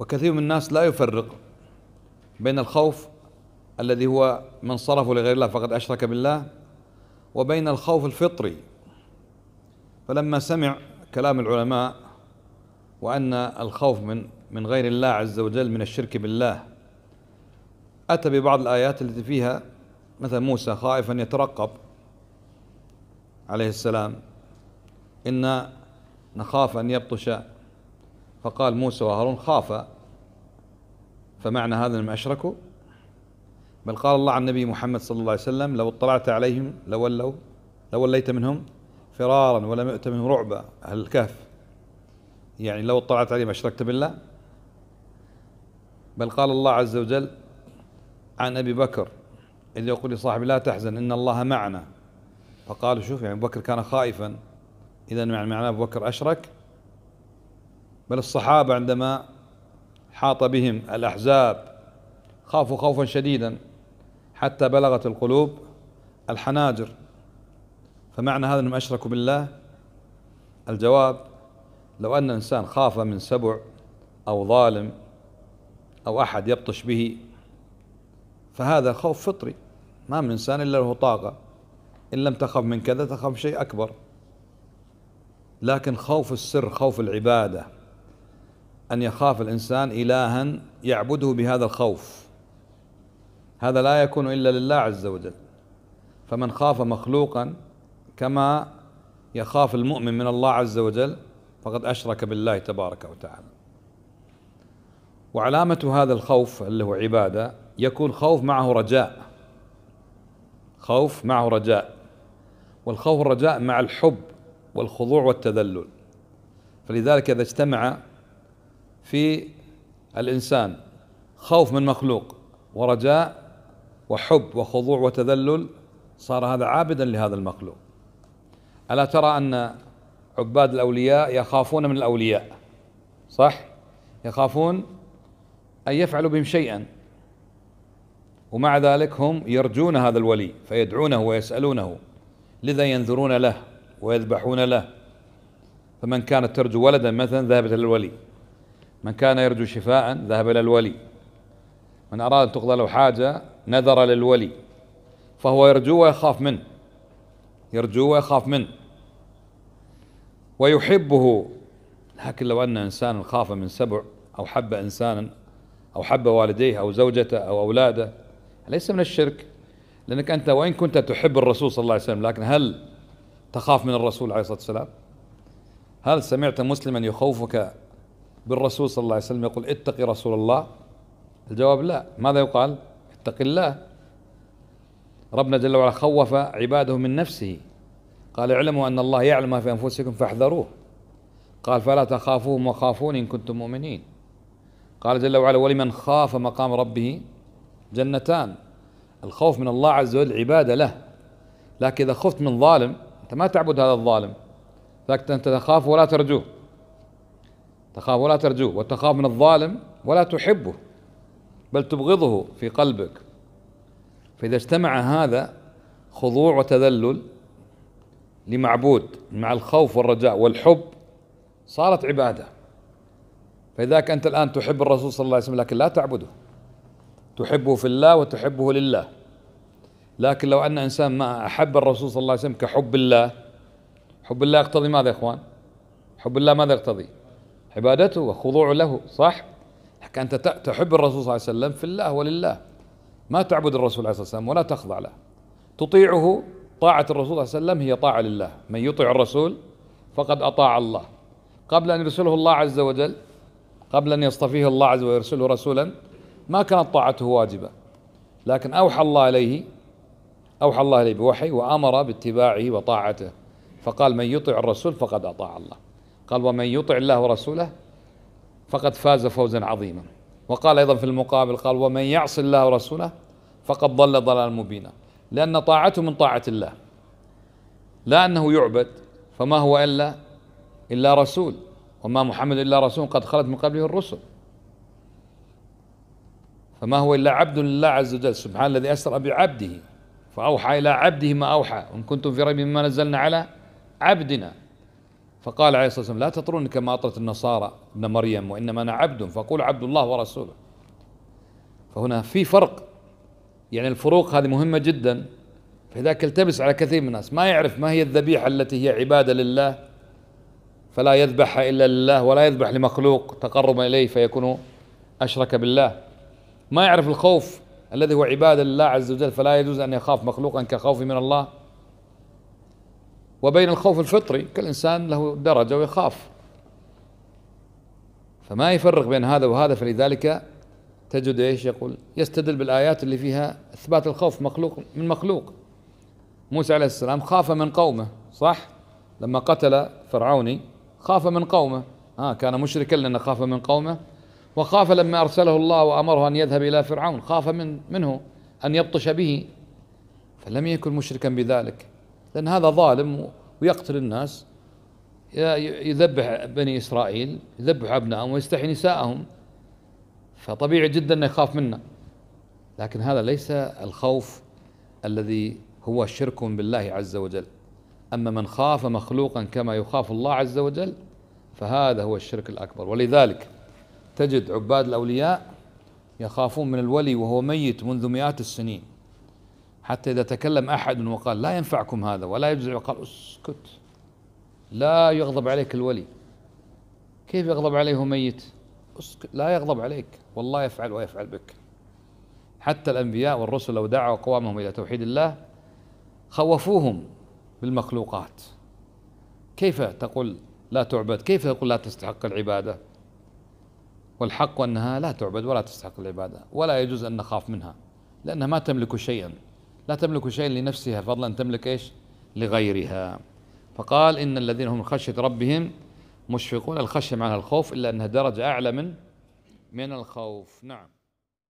وكثير من الناس لا يفرق بين الخوف الذي هو من صرفه لغير الله فقد أشرك بالله وبين الخوف الفطري فلما سمع كلام العلماء وأن الخوف من من غير الله عز وجل من الشرك بالله أتى ببعض الآيات التي فيها مثل موسى خائفا يترقب عليه السلام إنا نخاف أن يبطش فقال موسى وهارون خافا فمعنى هذا انهم أشركوا بل قال الله عن النبي محمد صلى الله عليه وسلم لو اطلعت عليهم لولوا لوليت منهم فرارا ولم يؤت منهم رعبا أهل الكهف يعني لو اطلعت عليهم أشركت بالله بل قال الله عز وجل عن أبي بكر إذ يقول لصاحبه لا تحزن إن الله معنا فقالوا شوف يعني أبو بكر كان خائفا إذا معنى أبو بكر أشرك بل الصحابة عندما حاط بهم الأحزاب خافوا خوفا شديدا حتى بلغت القلوب الحناجر فمعنى هذا أنهم أشركوا بالله الجواب لو أن إنسان خاف من سبع أو ظالم أو أحد يبطش به فهذا خوف فطري ما من إنسان إلا له طاقة إن لم تخف من كذا تخاف شيء أكبر لكن خوف السر خوف العباده أن يخاف الإنسان إلها يعبده بهذا الخوف هذا لا يكون إلا لله عز وجل فمن خاف مخلوقا كما يخاف المؤمن من الله عز وجل فقد أشرك بالله تبارك وتعالى وعلامة هذا الخوف اللي هو عبادة يكون خوف معه رجاء خوف معه رجاء والخوف الرجاء مع الحب والخضوع والتذلل فلذلك إذا اجتمع في الإنسان خوف من مخلوق ورجاء وحب وخضوع وتذلل صار هذا عابدا لهذا المخلوق ألا ترى أن عباد الأولياء يخافون من الأولياء صح يخافون أن يفعلوا بهم شيئا ومع ذلك هم يرجون هذا الولي فيدعونه ويسألونه لذا ينذرون له ويذبحون له فمن كانت ترجو ولدا مثلا ذهبت للولي من كان يرجو شفاء ذهب إلى الولي من أراد أن تقضى له حاجة نذر للولي فهو يرجو ويخاف منه يرجو ويخاف منه ويحبه لكن لو أن إنسانا خاف من سبع أو حب إنسانا أو حب والديه أو زوجته أو أولاده ليس من الشرك لأنك أنت وإن كنت تحب الرسول صلى الله عليه وسلم لكن هل تخاف من الرسول عليه الصلاة والسلام هل سمعت مسلما يخوفك بالرسول صلى الله عليه وسلم يقول اتقي رسول الله الجواب لا ماذا يقال اتق الله ربنا جل وعلا خوف عباده من نفسه قال اعلموا أن الله يعلم ما في أنفسكم فاحذروه قال فلا تخافوهم وخافون إن كنتم مؤمنين قال جل وعلا ولمن خاف مقام ربه جنتان الخوف من الله عز وجل عبادة له لكن إذا خفت من ظالم أنت ما تعبد هذا الظالم لكن أنت تخافه ولا ترجوه تخاف ولا ترجوه وتخاف من الظالم ولا تحبه بل تبغضه في قلبك فإذا اجتمع هذا خضوع وتذلل لمعبود مع الخوف والرجاء والحب صارت عبادة فإذاك أنت الآن تحب الرسول صلى الله عليه وسلم لكن لا تعبده تحبه في الله وتحبه لله لكن لو أن إنسان ما أحب الرسول صلى الله عليه وسلم كحب الله حب الله يقتضي ماذا يا إخوان حب الله ماذا يقتضي عبادته وخضوع له صح لكن أنت تحب الرسول صلى الله عليه وسلم في الله ولله ما تعبد الرسول عليه الصلاة والسلام ولا تخضع له تطيعه طاعة الرسول صلى الله عليه وسلم هي طاعة لله من يطيع الرسول فقد أطاع الله قبل أن يرسله الله عز وجل قبل أن يصطفيه الله عز وجل ويرسله رسولا ما كانت طاعته واجبة لكن أوحى الله إليه أوحى الله إليه بوحي وأمر باتباعه وطاعته فقال من يطع الرسول فقد أطاع الله قال ومن يطع الله ورسوله فقد فاز فوزا عظيما وقال ايضا في المقابل قال ومن يعص الله ورسوله فقد ضل ضلالا مبينا لان طاعته من طاعه الله لا انه يعبد فما هو الا الا رسول وما محمد الا رسول قد خلت من قبله الرسل فما هو الا عبد لله عز وجل سبحان الذي اسرى بعبده فاوحى الى عبده ما اوحى وان كنتم في ريب مما نزلنا على عبدنا فقال عليه الصلاة والسلام لا تطروني كما أطرت النصارى ابن مريم وإنما أنا عبد فقولوا عبد الله ورسوله فهنا في فرق يعني الفروق هذه مهمة جدا فلذلك التبس على كثير من الناس ما يعرف ما هي الذبيحة التي هي عبادة لله فلا يذبحها إلا لله ولا يذبح لمخلوق تقربا إليه فيكون أشرك بالله ما يعرف الخوف الذي هو عبادة لله عز وجل فلا يجوز أن يخاف مخلوقا كخوفه من الله وبين الخوف الفطري كل إنسان له درجة ويخاف فما يفرق بين هذا وهذا فلذلك تجد ايش يقول يستدل بالايات اللي فيها اثبات الخوف مخلوق من مخلوق موسى عليه السلام خاف من قومه صح لما قتل فرعوني خاف من قومه ها آه كان مشركا لانه خاف من قومه وخاف لما ارسله الله وامره ان يذهب الى فرعون خاف من منه ان يبطش به فلم يكن مشركا بذلك لأن هذا ظالم ويقتل الناس يذبح بني إسرائيل يذبح أبنائهم ويستحي نساءهم فطبيعي جدا أنه يخاف منا لكن هذا ليس الخوف الذي هو شرك بالله عز وجل أما من خاف مخلوقا كما يخاف الله عز وجل فهذا هو الشرك الأكبر ولذلك تجد عباد الأولياء يخافون من الولي وهو ميت منذ مئات السنين حتى إذا تكلم أحد وقال لا ينفعكم هذا ولا يجزع قال اسكت لا يغضب عليك الولي كيف يغضب عليه ميت اسكت لا يغضب عليك والله يفعل ويفعل بك حتى الأنبياء والرسل لو دعوا قوامهم إلى توحيد الله خوفوهم بالمخلوقات كيف تقول لا تعبد كيف تقول لا تستحق العبادة والحق أنها لا تعبد ولا تستحق العبادة ولا يجوز أن نخاف منها لأنها ما تملك شيئا لا تملك شيئا لنفسها فضلا تملك ايش لغيرها فقال ان الذين هم من خشيه ربهم مشفقون الخشيه معناها الخوف الا انها درجه اعلى من من الخوف نعم